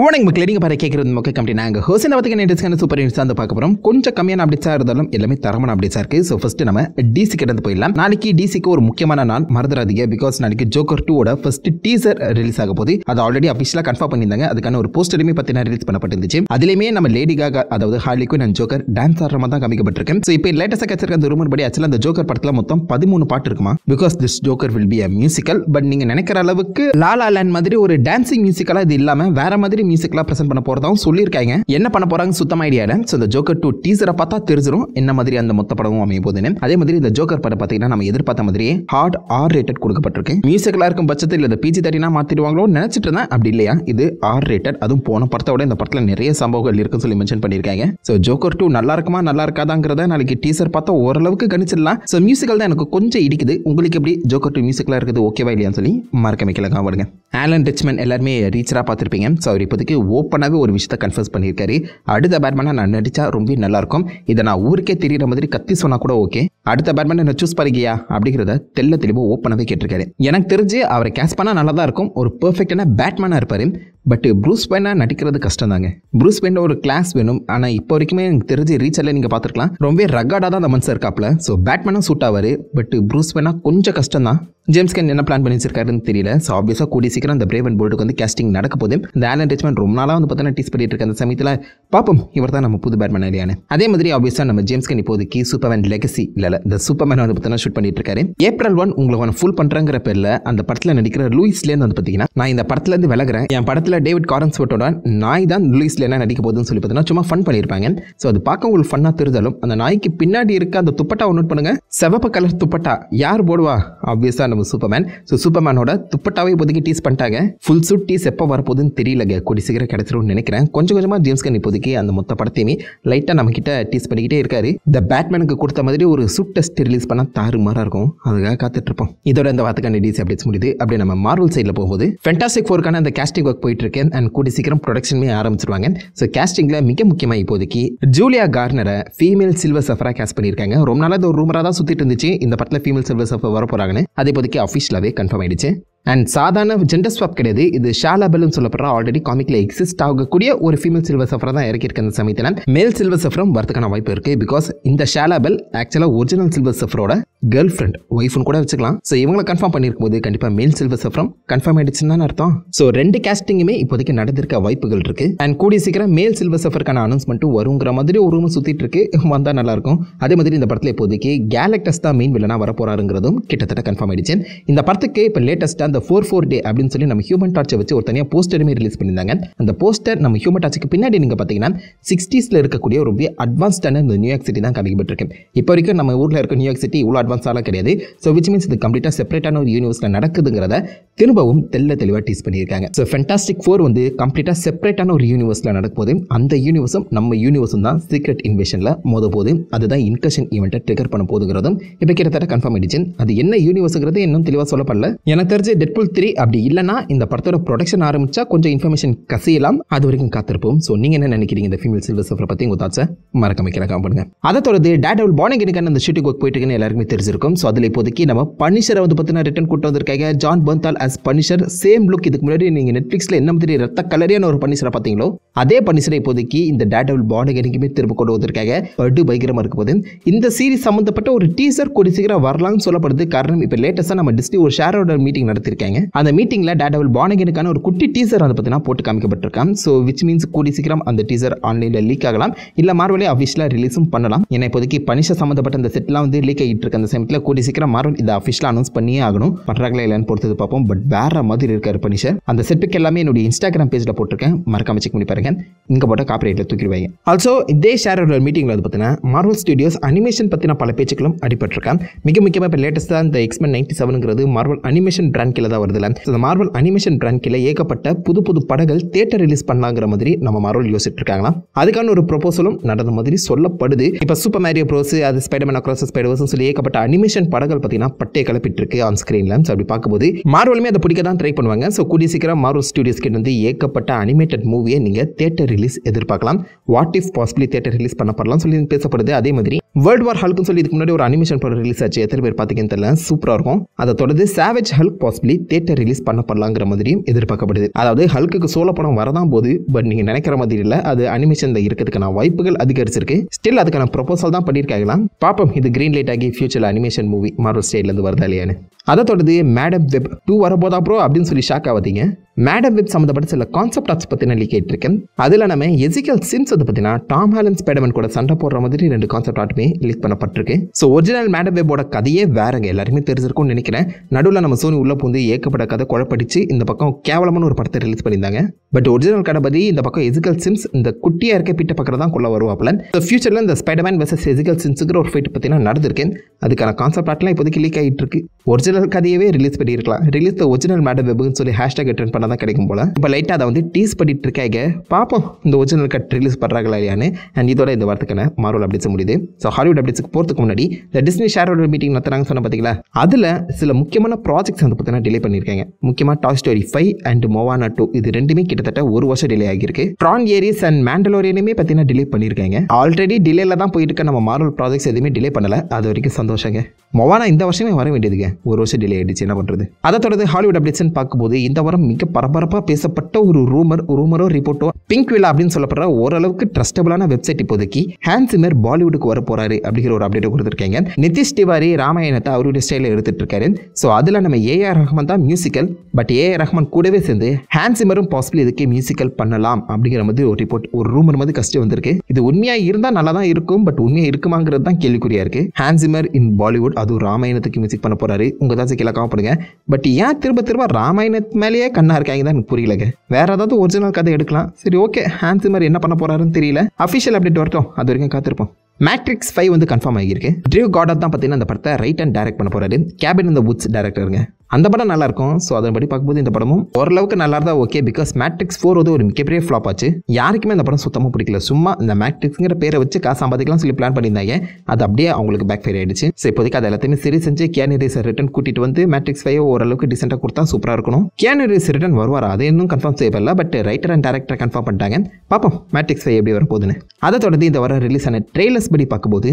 owning மக்கள் நீங்கள் பாரு கேட்குறது மக்கள் கம்பெனி நாங்கள் ஹோசன் அவத்துக்கு நேட்டிஸ்க்கான சூப்பர் நியூஸ் வந்து பார்க்க போகிறோம் கொஞ்சம் கம்மியான அப்டேட்ஸாக இருந்தாலும் எல்லாமே தரமான அப்டேட்ஸாக இருக்குது ஸோ ஃபஸ்ட்டு நம்ம டிசி கிட்ட போயிடலாம் நாளைக்கு டிசிக்கு ஒரு முக்கியமான நாள் மறந்துடாதீங்க பிகாஸ் நாளைக்கு ஜோக்கர் டூவோட ஃபஸ்ட்டு டீசர் ரிலீஸ் ஆக போது அது ஆல்ரெடி அஃபிஷியலாக கன்ஃபார்ம் பண்ணியிருந்தாங்க அதுக்கான ஒரு போஸ்டருமே பார்த்தீங்கன்னா ரிலீஸ் பண்ணப்பட்டிருந்துச்சு அதுலேயுமே நம்ம காக அதாவது குயின் அண்ட் ஜோக்கர் டான்ஸ் ஆடுற மாதிரி தான் காமிக்கப்பட்டிருக்கேன் ஸோ இப்போ லேட்டஸ்ட்டாக கச்சிருக்க அந்த ரூமர் படி ஆக்சுவலாக அந்த ஜோக்கர் படத்தில் மொத்தம் பதிமூணு பாட்டு இருக்குமா because this joker will be a musical but நீங்கள் நினைக்கிற அளவுக்கு லாலா லேண்ட் மாதிரி ஒரு டான்சிங் மியூசிக்கலாக இது இல்லாமல் வேற மாதிரி மாதிரி மியூசிக்லாம் ப்ரெசென்ட் பண்ண போகிறதாவும் சொல்லியிருக்காங்க என்ன பண்ண போறாங்க சுத்தமாக ஐடியா இல்லை ஸோ இந்த ஜோக்கர் டூ டீசரை பார்த்தா தெரிஞ்சிடும் என்ன மாதிரி அந்த மொத்த படமும் அமைய போதுன்னு அதே மாதிரி இந்த ஜோக்கர் படம் பார்த்தீங்கன்னா நம்ம எதிர்பார்த்த மாதிரியே ஹார்ட் ஆர் ரேட்டட் கொடுக்கப்பட்டிருக்கு மியூசிக்லாம் இருக்கும் பட்சத்தில் இந்த பிஜி தேர்ட்டினா மாற்றிடுவாங்களோ நினச்சிட்டு இருந்தேன் அப்படி இல்லையா இது ஆர் ரேட்டட் அதுவும் போன படத்தோட இந்த படத்தில் நிறைய சம்பவங்கள் இருக்குன்னு சொல்லி மென்ஷன் பண்ணியிருக்காங்க ஸோ ஜோக்கர் டூ நல்லா இருக்குமா நல்லா இருக்காதாங்கிறத நாளைக்கு டீசர் பார்த்தா ஓரளவுக்கு கணிச்சிடலாம் ஸோ மியூசிக்கல் தான் எனக்கு கொஞ்சம் இடிக்குது உங்களுக்கு எப்படி ஜோக்கர் டூ மியூசிக்லாம் இருக்குது ஓகேவா இல்லையான்னு சொல்லி மறக்க வைக்கல காவடுங்க ஆலன் ரிச்மன் எல்லாருமே ரீச்சராக பார்த்துருப்பீங்க ஸோ அவர் இப்போதைக்கு ஓப்பனாகவே ஒரு விஷயத்த கன்ஃபர்ஸ் பண்ணியிருக்காரு அடுத்த பேட்மேனாக நான் நடித்தா ரொம்ப நல்லாயிருக்கும் இதை நான் ஊருக்கே தெரிகிற மாதிரி கத்தி சொன்னால் கூட ஓகே அடுத்த பேட்மேன் என்ன சூஸ் பண்ணிக்கியா அப்படிங்கிறத தெல்ல தெளிவாக ஓப்பனாகவே கேட்டிருக்காரு எனக்கு தெரிஞ்சு அவரை கேஸ் பண்ணால் நல்லா தான் இருக்கும் ஒரு பெர்ஃபெக்டான பேட்மேனாக இருப்பார் பட் ப்ரூஸ் பெயினாக நடிக்கிறது கஷ்டம் தாங்க ப்ரூஸ் பென் ஒரு கிளாஸ் வேணும் ஆனால் இப்போ வரைக்குமே எனக்கு தெரிஞ்சு ரீச்சரில் நீங்கள் பார்த்துருக்கலாம் ரொம்பவே ரகாடாக தான் அந்த மனுஷன் இருக்காப்ல ஸோ பேட்மேனும் சூட் ஆவார் பட் ப்ரூஸ் பெயினாக கொஞ்சம் கஷ்டம் தான் ஜேம்ஸ் கேன் என்ன பிளான் பண்ணி வச்சிருக்காருன்னு தெரியல ஸோ ஆப்வியஸாக கூடிய சீக்கிரம் அந்த பிரேவன் போல்டுக்கு வந்து கேஸ்டிங் நடக்க போது இந்த ஆலன் ரிச்மென்ட் ரொம்ப நாளாக வந்து பார்த்தீங்கன்னா டீஸ் பண்ணிட்டு இருக்க அந்த சமயத்தில் பார்ப்போம் இவர் தான் நம்ம புது பேட்மேன் இல்லையானு அதே மாதிரி ஆப்வியஸாக நம்ம ஜேம்ஸ் கேன் இப்போதைக்கு சூப்பர்மேன் லெக்சி இல்லை இந்த சூப்பர்மேன் வந்து பார்த்தீங்கன்னா ஷூட் பண்ணிட்டு இருக்காரு ஏப்ரல் ஒன் உங்களுக்கு ஃபுல் பண்ணுறங்கிற பேரில் அந்த படத்தில் நடிக்கிற லூயிஸ்லேருந்து வந்து பார்த்தீங்கன்னா நான் இந்த படத்துலேருந்து விலகிறேன் என் படத்தில் படத்தில் டேவிட் காரன்ஸ்வட்டோட நாய் தான் லூயிஸில் என்ன நடிக்க போகுதுன்னு சொல்லி பார்த்தீங்கன்னா சும்மா ஃபன் பண்ணியிருப்பாங்க ஸோ அது பார்க்க உங்களுக்கு ஃபன்னாக தெரிஞ்சாலும் அந்த நாய்க்கு பின்னாடி இருக்க அந்த துப்பட்டாவை நோட் பண்ணுங்கள் செவப்பு கலர் துப்பட்டா யார் போடுவா ஆப்வியஸாக நம்ம சூப்பர்மேன் ஸோ சூப்பர்மேனோட துப்பட்டாவே இப்போதைக்கு டீஸ் பண்ணிட்டாங்க ஃபுல் சூட் டீஸ் எப்போ வரப்போகுதுன்னு தெரியலங்க கூடி சீக்கிரம் கிடைச்சிரும்னு நினைக்கிறேன் கொஞ்சம் கொஞ்சமாக ஜேம்ஸ் கன் இப்போதைக்கு அந்த மொத்த படத்தையுமே லைட்டாக நம்ம கிட்ட டீஸ் பண்ணிக்கிட்டே இருக்காரு இந்த பேட்மேனுக்கு கொடுத்த மாதிரி ஒரு சூட் டெஸ்ட் ரிலீஸ் பண்ணால் தாறுமாறாக இருக்கும் அதுக்காக காத்துட்ருப்போம் இதோட இந்த வார்த்தைக்கான டீஸ் அப்டேட்ஸ் முடியுது அப்படியே நம்ம மார்வல் சைடில் போகும்போது ஃபென்டாஸ்டிக் ஃபோருக்கான அந்த கேஸ்டிங் ஒர்க் போய் இருக்கேன் அண்ட் கூடி சீக்கிரம் ப்ரொடக்ஷனுமே ஆரம்பிச்சிருவாங்க ஸோ கேஸ்டிங்கில் மிக முக்கியமாக இப்போதைக்கு ஜூலியா கார்னரை ஃபீமேல் சில்வர் சஃபராக கேஸ்ட் பண்ணியிருக்காங்க ரொம்ப நாளாக ஒரு ரூமராக தான் சுற்றிட்டு இருந்துச்சு இந்த படத்தில் ஃபீமேல் சில்வர் சஃபர் வர போகிறாங்கன்னு அது இப்போதைக்கு அஃபிஷியலாகவே கன்ஃபார்ம் ஆயிடுச்சு அண்ட் சாதாரண ஜெண்டர் ஸ்வாப் கிடையாது இது ஷாலாபெல்னு சொல்லப்படுற ஆல்ரெடி காமிக்ல எக்ஸிஸ்ட் ஆகக்கூடிய ஒரு ஃபீமேல் சில்வர் சஃப்ரா தான் இறக்கியிருக்க அந்த சமயத்தில் மேல் சில்வர் சஃபரம் வரதுக்கான வாய்ப்பு இருக்குது பிகாஸ் இந்த ஷாலாபெல் ஆக்சுவலாக ஒரிஜினல் சில்வர் சஃபரோட கேர்ள் ஃப்ரெண்ட் ஒய்ஃப்னு கூட வச்சுக்கலாம் ஸோ இவங்களை கன்ஃபார்ம் பண்ணியிருக்கும் போது கண்டிப்பாக மேல் சில்வர் சஃப்ரம் கன்ஃபார்ம் ஆயிடுச்சுன்னு அர்த்தம் ஸோ ரெண்டு கேஸ்டிங்குமே இப்போதைக்கு நடந்திருக்க வாய்ப்புகள் இருக்கு அண்ட் கூடிய சீக்கிரம் மேல் சில்வர் சஃபருக்கான அனௌன்ஸ்மெண்ட்டும் வருங்கிற மாதிரி ஒரு ரூம் சுற்றிட்டு இருக்கு வந்தால் நல்லாயிருக்கும் அதே மாதிரி இந்த படத்தில் இப்போதைக்கு கேலக்டஸ் தான் மெயின் வில்லனாக வர போறாருங்கிறதும் கிட்டத்தட்ட கன்ஃபார்ம் ஆயிடுச்சு இந்த படத்துக்கு இப்போ லேட்டஸ்ட்டாக அந்த ஃபோர் ஃபோர் டே அப்படின்னு சொல்லி நம்ம ஹியூமன் டார்ச்சை வச்சு ஒரு தனியாக போஸ்டருமே ரிலீஸ் பண்ணியிருந்தாங்க அந்த போஸ்டர் நம்ம ஹியூமன் டார்ச்சுக்கு பின்னாடி நீங்கள் பார்த்தீங்கன்னா சிக்ஸ்டீஸில் இருக்கக்கூடிய ஒரு அட்வான்ஸ்டான இந்த நியூயார்க் சிட்டி தான் காமிக்கப்பட்டிருக்கு இப்போ வரைக்கும் நம்ம ஊரில் இருக்க நியூயார்க் சிட்டி இவ்வளோ அட்வான்ஸாலாம் கிடையாது ஸோ விச் மீன்ஸ் இது கம்ப்ளீட்டாக செப்பரேட்டான ஒரு யூனிவர்ஸில் நடக்குதுங்கிறத திரும்பவும் தெல்ல தெளிவாக டீஸ் பண்ணியிருக்காங்க ஸோ ஃபென்டாஸ்டிக் ஃபோர் வந்து கம்ப்ளீட்டாக செப்பரேட்டான ஒரு யூனிவர்ஸில் நடக்கும்போது அந்த யூனிவர்ஸும் நம்ம யூனிவர்ஸும் தான் சீக்ரெட் இன்வெஷனில் மோத போது அதுதான் இன்கஷன் ஈவெண்ட்டை ட்ரிகர் பண்ண போதுங்கிறதும் இப்போ கிட்டத்தட்ட கன்ஃபார்ம் ஆயிடுச்சு அது என்ன யூனிவர்ஸுங்கிறது இன்னும் தெளிவாக சொல்லப்படல எனக்கு தெரிஞ்சு டெட்பூல் த்ரீ அப்படி இல்லைன்னா இந்த படத்தோட ப்ரொடக்ஷன் ஆரம்பிச்சா கொஞ்சம் இன்ஃபர்மேஷன் கசியலாம் அது வரைக்கும் காத்திருப்போம் ஸோ நீங்க என்ன நினைக்கிறீங்க இந்த ஃபீமேல் சில்வர் சஃபரை பத்தி உங்க தாட்ஸை மறக்க வைக்கிறேன் காம்பிடுங்க அதை தொடர்ந்து பானிங் பானகினுக்கான அந்த ஷூட்டிங் ஒர்க் போயிட்டு இருக்குன்னு தெரிஞ்சிருக்கும் ஸோ அதில் இப்போதைக்கு நம்ம பனிஷரை வந்து பார்த்தீங்கன்னா ரிட்டன் கூட்டு வந்திருக்காங்க Jon Bernthal as Punisher same look இதுக்கு முன்னாடி நீங்கள் நெட்ஃப்ளிக்ஸில் என்ன மாதிரி ரத்த கலரியான ஒரு பனிஷரை பார்த்தீங்களோ அதே பனிஷரை இப்போதைக்கு இந்த டேட் பானிங் பானகினுக்குமே திரும்ப கொண்டு வந்திருக்காங்க படு பயங்கரமாக போது இந்த சீரிஸ் சம்மந்தப்பட்ட ஒரு டீசர் கூடி சீக்கிரம் வரலாம்னு சொல்லப்படுது காரணம் இப்போ லேட்டஸ்ட்டாக நம்ம டிஸ்டி ஒரு ஷேரோட மீட்டிங் நடத்தி நடத்திருக்காங்க அந்த மீட்டிங்ல டேடபிள் பானகனுக்கான ஒரு குட்டி டீசர் வந்து பார்த்தீங்கன்னா போட்டு காமிக்கப்பட்டிருக்கான் ஸோ விச் மீன்ஸ் கூடி சீக்கிரம் அந்த டீசர் ஆன்லைன்ல லீக் ஆகலாம் இல்ல மார்வலே அஃபிஷியலாக ரிலீஸும் பண்ணலாம் ஏன்னா இப்போதைக்கு பனிஷ சம்பந்தப்பட்ட அந்த செட்லாம் வந்து லீக் ஆகிட்டு இருக்க அந்த சமயத்தில் கூடி சீக்கிரம் மார்வல் இதை அஃபிஷியலாக அனௌன்ஸ் பண்ணியே ஆகணும் பண்றாங்களா இல்லைன்னு பொறுத்தது பார்ப்போம் பட் வேற மாதிரி இருக்காரு பனிஷர் அந்த செட்டுக்கு எல்லாமே என்னுடைய இன்ஸ்டாகிராம் பேஜ்ல போட்டிருக்கேன் மறக்காம செக் பண்ணி பாருங்க இங்க போட்ட காப்பிரைட்ல தூக்கிடுவாங்க ஆல்சோ இதே ஷேர் மீட்டிங்ல வந்து பார்த்தீங்கன்னா மார்வல் ஸ்டுடியோஸ் அனிமேஷன் பத்தின பல பேச்சுக்களும் அடிபட்டிருக்கேன் மிக முக்கியமாக இப்போ லேட்டஸ்ட்டாக இந்த எக்ஸ்மென் நைன்டி செவனுங்கிறது மார்வல் அனிமேஷன் பிராண்ட் கீழே தான் வருதுல இந்த மார்வல் அனிமேஷன் பிராண்ட் கீழே ஏகப்பட்ட புது புது படங்கள் தேட்டர் ரிலீஸ் பண்ணலாங்கிற மாதிரி நம்ம மார்வல் யோசிச்சுட்டு இருக்காங்களா அதுக்கான ஒரு ப்ரொபோசலும் நடந்த மாதிரி சொல்லப்படுது இப்போ சூப்பர் மேரியோ ப்ரோஸ் அது ஸ்பைடர்மேன் அக்ராஸ் ஸ்பைடர்வர்ஸ் சொல்லி ஏகப்பட்ட அனிமேஷன் படங்கள் பார்த்தீங்கன்னா பட்டே கிளப்பிட்டு இருக்கு ஆன் ஸ்க்ரீனில் அப்படி பார்க்கும்போது மார்வலுமே அதை பிடிக்க தான் ட்ரை பண்ணுவாங்க ஸோ கூடிய சீக்கிரம் மார்வல் ஸ்டுடியோஸ் கிட்ட வந்து ஏகப்பட்ட அனிமேட்டட் மூவியை நீங்கள் தேட்டர் ரிலீஸ் எதிர்பார்க்கலாம் what is possibly theatre release பண்ணப்படலாம் சொல்லி பேசப்படுது அதே மாதிரி வேர்ல்ட் வார் ஹல்க்னு சொல்லி இதுக்கு முன்னாடி ஒரு அனிமேஷன் படம் ரிலீஸ் ஆச்சு எத்தனை பேர் பார்த்தீங்கன்னு தெரியல சூப்பராக இருக்கும் அதை தொடர்ந்து Savage Hulk possibly theatre release பண்ண பண்ணலாங்கிற மாதிரியும் எதிர்பார்க்கப்படுது அதாவது ஹல்க்கு சோழ படம் வரதான் போது பட் நீங்கள் நினைக்கிற மாதிரி இல்லை அது அனிமேஷனில் இருக்கிறதுக்கான வாய்ப்புகள் அதிகரிச்சிருக்கு ஸ்டில் அதுக்கான ப்ரொபோசல் தான் பண்ணியிருக்காங்களாம் பாப்பம் இது கிரீன் லைட் ஆகி ஃபியூச்சர் அனிமேஷன் மூவி மார்வல் ஸ்டேட்லேருந்து வருதா இல்லையானு அதை தொடர்ந்து மேடம் வெப் டூ வரபோதா ப்ரோ அப்படின்னு சொல்லி ஷாக் ஆகாதீங்க மேடம் வெப் சம்மந்தப்பட்ட சில கான்செப்ட் ஆர்ட்ஸ் பற்றி நான் கேட்டிருக்கேன் அதில் நம்ம எசிகல் சிம்ஸ் வந்து பார்த்தீங்கன்னா டாம் ஹாலன் ஸ்பைடமன் கூட சண்டை போடுற மாதிரி ரெண்டு கான்செப்ட் ஆர்ட்மே லீக் பண்ணப்பட்டிருக்கு ஸோ ஒரிஜினல் மேடம் வெப்போட கதையே வேறங்க எல்லாருமே தெரிஞ்சிருக்கும்னு நினைக்கிறேன் நடுவில் நம்ம சோனி உள்ள பூந்து ஏக்கப்பட்ட கதை குழப்படிச்சு இந்த பக்கம் கேவலமான ஒரு படத்தை ரிலீஸ் பண்ணியிருந்தாங்க பட் ஒரிஜினல் கடைபதி இந்த பக்கம் எசிகல் சிம்ஸ் இந்த குட்டியாக இருக்க பிட்ட பக்கம் தான் கொள்ள வருவாப்பில் ஸோ ஃபியூச்சரில் இந்த ஸ்பைடமேன் வெர்சஸ் எசிகல் சிம்ஸுங்கிற ஒரு ஃபைட் பார்த்தீங்கன்னா நடந்திருக்கேன் அதுக்கான கான்செப்ட் ஆர்ட்லாம் இப்போதைக்கு லீக் ஆகிட்டு இருக்கு ஒரிஜினல் கதையவே ரிலீஸ் பண்ணியிருக்கலாம் ரிலீஸ் ஒரிஜினல் மேடம் வெப்புன்னு சொல்லி ஹேஷ்டாக் அட்டன் பண்ண தான் கிடைக்கும் போல இப்போ லைட்டாக அதை வந்து டீஸ் பண்ணிட்டு இருக்காங்க பார்ப்போம் இந்த ஒரிஜினல் கட் ரிலீஸ் பண்ணுறாங்களா இல்லையான்னு அண்ட் இதோட இந்த வார்த்தைக்கான மார்வல் அப்டேட்ஸ் முடியுது ஸோ ஹாலிவுட் அப்டேட்ஸ்க்கு போகிறதுக்கு முன்னாடி இந்த டிஸ்னி ஷேர் ஹோல்டர் மீட்டிங் நடத்துறாங்க சொன்ன பார்த்தீங்களா அதில் சில முக்கியமான ப்ராஜெக்ட்ஸ் வந்து பார்த்தீங்கன்னா டிலே பண்ணியிருக்காங்க முக்கியமாக Toy Story five and Moana two இது ரெண்டுமே கிட்டத்தட்ட ஒரு வருஷம் டிலே ஆகியிருக்கு ட்ரான் ஏரியஸ் அண்ட் மேண்டலோரியனுமே பார்த்தீங்கன்னா டிலே பண்ணியிருக்காங்க ஆல்ரெடி டிலேல தான் போயிட்டு இருக்க நம்ம மார்வல் ப்ராஜெக்ட்ஸ் எதுவுமே டிலே பண்ணல அது வரைக்கும் சந்தோஷங்க மொவானா இந்த வருஷமே வர வேண்டியதுங்க ஒரு வருஷம் டிலே ஆயிடுச்சு என்ன பண்ணுறது அதை தொடர்ந்து ஹாலிவுட் அப்டேட்ஸ்னு பார்க்கும்போது இந்த வாரம் மிக பரபரப்பாக பேசப்பட்ட ஒரு ரூமர் ரூமரோ ரிப்போர்ட்டோ பிங்க் வில்லா அப்படின்னு சொல்லப்படுற ஓரளவுக்கு ட்ரஸ்டபிளான வெப்சைட் இப்போதைக்கு ஹேன்சிமர் பாலிவுட்க்கு வர போறாரு அப்படிங்கிற ஒரு அப்டேட் கொடுத்துருக்காங்க நிதிஷ் திவாரி ராமாயணத்தை அவருடைய ஸ்டைலில் எடுத்துட்டு இருக்காரு ஸோ அதில் நம்ம ஏஆர் ரஹ்மான் தான் மியூசிக்கல் பட் ஏஆர் ரஹ்மான் கூடவே சேர்ந்து ஹேன்சிமரும் பாசிபிள் இதுக்கு மியூசிக்கல் பண்ணலாம் அப்படிங்கிற மாதிரி ஒரு ரிப்போர்ட் ஒரு ரூமர் மாதிரி கஷ்டம் வந்திருக்கு இது உண்மையாக இருந்தால் நல்லா தான் இருக்கும் பட் உண்மையாக இருக்குமாங்கிறது தான் கேள்விக்குறியா இருக்கு ஹேன்சிமர் இன் பாலிவுட் அதுவும் ராமாயணத்துக்கு மியூசிக் பண்ண போறாரு உங்க தான் கேட்கலாம் பண்ணுங்க பட் ஏன் திரும்ப திரும்ப ராமாயணத்து மேலேயே கண்ணா இருக்காங்க தான் எனக்கு புரியலங்க வேற ஏதாவது ஒரிஜினல் கதை எடுக்கலாம் சரி ஓகே ஹேண்ட் என்ன பண்ண போறாருன்னு தெரியல அஃபிஷியல் அப்டேட் வரட்டும் அது வரைக்கும் காத்திருப்போம் மேட்ரிக்ஸ் ஃபைவ் வந்து கன்ஃபார்ம் ஆகியிருக்கு ட்ரீவ் காடாட் தான் பார்த்தீங்கன்னா அந்த படத்தை ரைட் அண்ட் டேரக்ட் பண்ண போகிறாரு கேபின் இந்த வுட்ஸ் டேரக்டருங்க அந்த படம் நல்லாயிருக்கும் ஸோ அதன்படி பார்க்கும்போது இந்த படமும் ஓரளவுக்கு நல்லா இருந்தால் ஓகே பிகாஸ் மேட்ரிக்ஸ் ஃபோர் வந்து ஒரு மிகப்பெரிய ஃப்ளாப் ஆச்சு யாருக்குமே அந்த படம் சுத்தமாக பிடிக்கல சும்மா இந்த மேட்ரிக்ஸ்ங்கிற பேரை வச்சு காசு சம்பாதிக்கலாம் சொல்லி பிளான் பண்ணியிருந்தாங்க அது அப்படியே அவங்களுக்கு பேக் ஃபேர் ஆயிடுச்சு ஸோ இப்போதைக்கு அதை எல்லாத்தையுமே சரி செஞ்சு கேன் ரீஸ் ரிட்டன் கூட்டிட்டு வந்து மேட்ரிக்ஸ் ஃபைவ் ஓரளவுக்கு டிசென்டாக கொடுத்தா சூப்பராக இருக்கணும் கேன் ரீஸ் ரிட்டன் வருவாரா அது இன்னும் கன்ஃபார்ம் செய்யப்படல but writer and director confirm பண்ணிட்டாங்க பார்ப்போம் மேட்ரிக்ஸ் ஃபைவ் எப்படி வர போகுதுன்னு அதை தொடர்ந்து இந்த வர ரிலீஸ் ஆன ட்ரெய்லர்ஸ் படி பார்க்கும்போது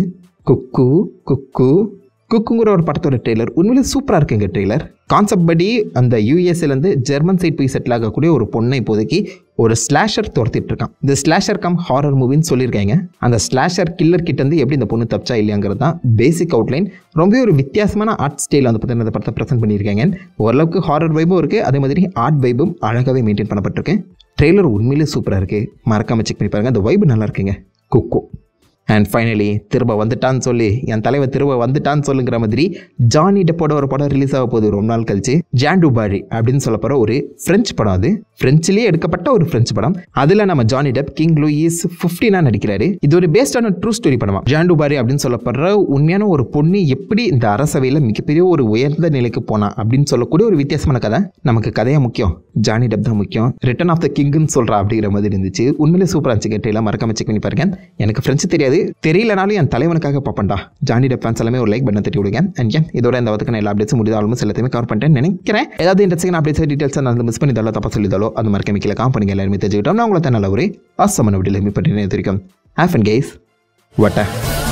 குக்கு குக்கு குக்குங்கிற ஒரு படத்தோட ட்ரெய்லர் உண்மையிலே சூப்பராக இருக்குங்க ட்ரெய்லர் கான்செப்ட் படி அந்த யூஎஸ்ஏலேருந்து ஜெர்மன் சைட் போய் செட்டில் ஆகக்கூடிய ஒரு பொண்ணை இப்போதைக்கு ஒரு ஸ்லாஷர் துரத்திட்டு இருக்கான் இந்த ஸ்லாஷர் கம் ஹாரர் மூவின்னு சொல்லியிருக்காங்க அந்த ஸ்லாஷர் கில்லர் கிட்டேருந்து எப்படி இந்த பொண்ணு தப்பிச்சா இல்லையாங்கிறது தான் பேசிக் அவுட்லைன் ரொம்பவே ஒரு வித்தியாசமான ஆர்ட் ஸ்டைல் வந்து பார்த்தீங்கன்னா இந்த படத்தை ப்ரெசென்ட் பண்ணியிருக்காங்க ஓரளவுக்கு ஹாரர் வைபும் இருக்குது அதே மாதிரி ஆர்ட் வைபும் அழகாகவே மெயின்டைன் பண்ணப்பட்டிருக்கு ட்ரெய்லர் உண்மையிலே சூப்பராக இருக்குது மறக்காமல் செக் பண்ணி பாருங்கள் அந்த வைபு நல்லா இருக்குங்க குக்கோ அண்ட் ஃபைனலி திரும்ப வந்துட்டான்னு சொல்லி என் தலைவர் திரும்ப வந்துட்டான்னு சொல்லுங்கிற மாதிரி ஜானி டெப்போட ஒரு படம் ரிலீஸ் ஆக போகுது ரொம்ப நாள் கழிச்சு ஜாண்டு பாரி அப்படின்னு சொல்ல போகிற ஒரு ஃப்ரெஞ்சு படம் அது ஃப்ரெஞ்சிலேயே எடுக்கப்பட்ட ஒரு ஃப்ரெஞ்சு படம் அதில் நம்ம ஜானி டெப் கிங் லூயிஸ் ஃபிஃப்டினா நடிக்கிறாரு இது ஒரு பேஸ்டான ட்ரூ ஸ்டோரி படமா ஜாண்டு பாரி அப்படின்னு சொல்லப்படுற உண்மையான ஒரு பொண்ணு எப்படி இந்த அரசவையில் மிகப்பெரிய ஒரு உயர்ந்த நிலைக்கு போனா அப்படின்னு சொல்லக்கூடிய ஒரு வித்தியாசமான கதை நமக்கு கதையாக முக்கியம் ஜானி டெப் தான் முக்கியம் ரிட்டர்ன் ஆஃப் த கிங்னு சொல்கிறா அப்படிங்கிற மாதிரி இருந்துச்சு உண்மையிலே சூப்பராக இருந்துச்சு கேட்டையில் மறக்காம செக் பண்ணி பாருங்க எனக்கு ஃப்ரெண்ட்ஸ் தெரியாது அது தெரியலனாலும் என் தலைவனுக்காக பார்ப்பண்டா ஜானி டெப் ஃபேன்ஸ் எல்லாமே ஒரு லைக் பண்ண தட்டி விடுங்க அண்ட் ஏன் இதோட இந்த வதுக்கான எல்லா அப்டேட்ஸ் முடிந்த ஆல்மோஸ்ட் எல்லாத்தையுமே கவர் பண்ணிட்டேன் நினைக்கிறேன் ஏதாவது இன்ட்ரெஸ்டிங் அப்டேட்ஸ் டீட்டெயில்ஸ் நான் மிஸ் பண்ணி தள்ள தப்பா சொல்லிதாலோ அந்த மாதிரி காம் காம்பனிங்க எல்லாருமே தெரிஞ்சுக்கிட்டோம் நான் உங்களை நல்ல ஒரு அசமன் அப்படி மீட் பண்ணி தெரிவிக்கும் ஹேஃப் அண்ட் கேஸ் வட்ட